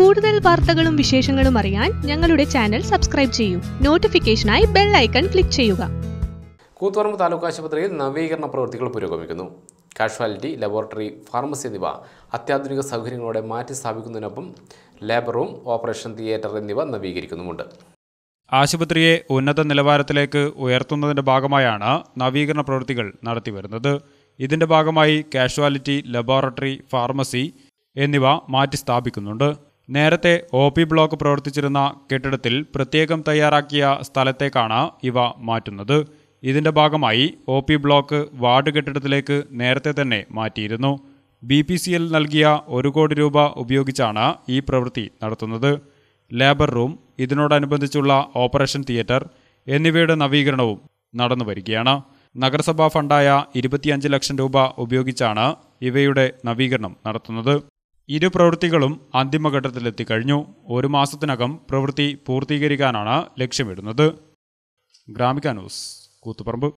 കൂടുതൽ വാർത്തകളും വിശേഷങ്ങളും അറിയാൻ ഞങ്ങളുടെ ചാനൽ സബ്സ്ക്രൈബ് ചെയ്യൂ നോട്ടിഫിക്കേഷനായി ബെൽ ഐക്കൺ ക്ലിക്ക് ചെയ്യുക കൂത്തുപറമ്പ് താലൂക്ക് ആശുപത്രിയിൽ നവീകരണ പ്രവൃത്തികൾ പുരോഗമിക്കുന്നു കാഷ്വാലിറ്റി ലബോറട്ടറി ഫാർമസി എന്നിവ അത്യാധുനിക സൗകര്യങ്ങളോടെ മാറ്റി സ്ഥാപിക്കുന്നതിനൊപ്പം ലേബർ റൂം ഓപ്പറേഷൻ തിയേറ്റർ എന്നിവ നവീകരിക്കുന്നുമുണ്ട് ആശുപത്രിയെ ഉന്നത നിലവാരത്തിലേക്ക് ഉയർത്തുന്നതിന്റെ ഭാഗമായാണ് നവീകരണ പ്രവൃത്തികൾ നടത്തിവരുന്നത് ഇതിന്റെ ഭാഗമായി കാഷ്വാലിറ്റി ലബോറട്ടറി ഫാർമസി എന്നിവ മാറ്റി സ്ഥാപിക്കുന്നുണ്ട് നേരത്തെ ഒ പി ബ്ലോക്ക് പ്രവർത്തിച്ചിരുന്ന കെട്ടിടത്തിൽ പ്രത്യേകം തയ്യാറാക്കിയ സ്ഥലത്തേക്കാണ് ഇവ മാറ്റുന്നത് ഇതിന്റെ ഭാഗമായി ഒ പി ബ്ലോക്ക് വാർഡ് കെട്ടിടത്തിലേക്ക് നേരത്തെ തന്നെ മാറ്റിയിരുന്നു ബി പി സി എൽ നൽകിയ ഒരു കോടി രൂപ ഉപയോഗിച്ചാണ് ഈ പ്രവൃത്തി നടത്തുന്നത് ലേബർ റൂം ഇതിനോടനുബന്ധിച്ചുള്ള ഓപ്പറേഷൻ തിയേറ്റർ എന്നിവയുടെ നവീകരണവും നടന്നു വരികയാണ് നഗരസഭാ ഫണ്ടായ ഇരുപത്തിയഞ്ച് ലക്ഷം രൂപ ഉപയോഗിച്ചാണ് ഇവയുടെ നവീകരണം നടത്തുന്നത് ഇരു പ്രവൃത്തികളും കഴിഞ്ഞു ഒരു മാസത്തിനകം പ്രവൃത്തി പൂർത്തീകരിക്കാനാണ് ലക്ഷ്യമിടുന്നത് ഗ്രാമിക ന്യൂസ് കൂത്തുപറമ്പ്